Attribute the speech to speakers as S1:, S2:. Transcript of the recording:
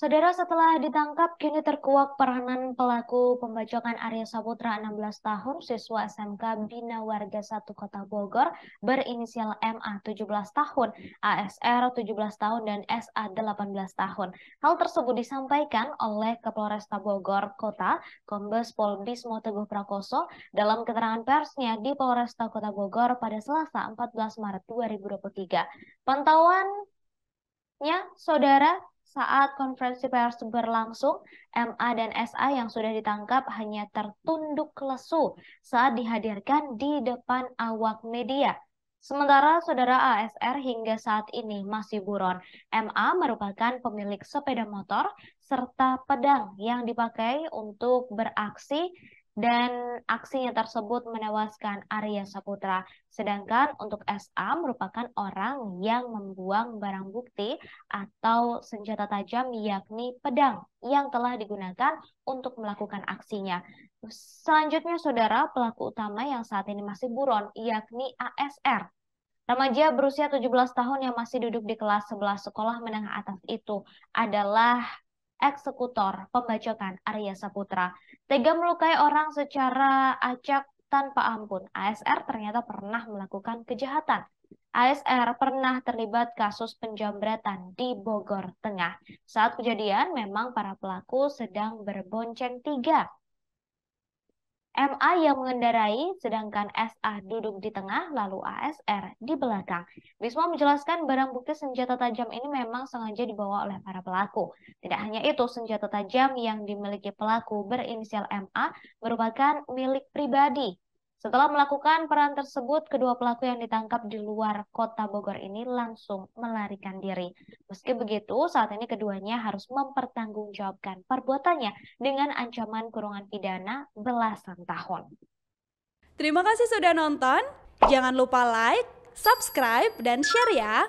S1: Saudara setelah ditangkap kini terkuak peranan pelaku pembacokan Arya Saputra 16 tahun siswa SMK Bina Warga 1 Kota Bogor berinisial MA 17 tahun, ASR 17 tahun dan SA 18 tahun. Hal tersebut disampaikan oleh Kapolresta Bogor Kota Kombes Pol Bismo Teguh Prakoso dalam keterangan persnya di Polresta Kota Bogor pada Selasa 14 Maret 2023. Pantauan Ya, saudara, saat konferensi pers berlangsung, MA dan SA yang sudah ditangkap hanya tertunduk lesu saat dihadirkan di depan awak media. Sementara saudara ASR hingga saat ini masih buron. MA merupakan pemilik sepeda motor serta pedang yang dipakai untuk beraksi dan aksinya tersebut menewaskan Arya Saputra. Sedangkan untuk SA merupakan orang yang membuang barang bukti atau senjata tajam yakni pedang yang telah digunakan untuk melakukan aksinya. Selanjutnya saudara pelaku utama yang saat ini masih buron yakni ASR Remaja berusia 17 tahun yang masih duduk di kelas 11 sekolah menengah atas itu adalah eksekutor pembacokan Arya Saputra. Tega melukai orang secara acak tanpa ampun. ASR ternyata pernah melakukan kejahatan. ASR pernah terlibat kasus penjamretan di Bogor Tengah. Saat kejadian memang para pelaku sedang berbonceng tiga MA yang mengendarai, sedangkan SA duduk di tengah, lalu ASR di belakang. Bisma menjelaskan barang bukti senjata tajam ini memang sengaja dibawa oleh para pelaku. Tidak hanya itu, senjata tajam yang dimiliki pelaku berinisial MA merupakan milik pribadi setelah melakukan peran tersebut, kedua pelaku yang ditangkap di luar kota Bogor ini langsung melarikan diri. Meski begitu, saat ini keduanya harus mempertanggungjawabkan perbuatannya dengan ancaman kurungan pidana belasan tahun. Terima kasih sudah nonton. Jangan lupa like, subscribe, dan share ya.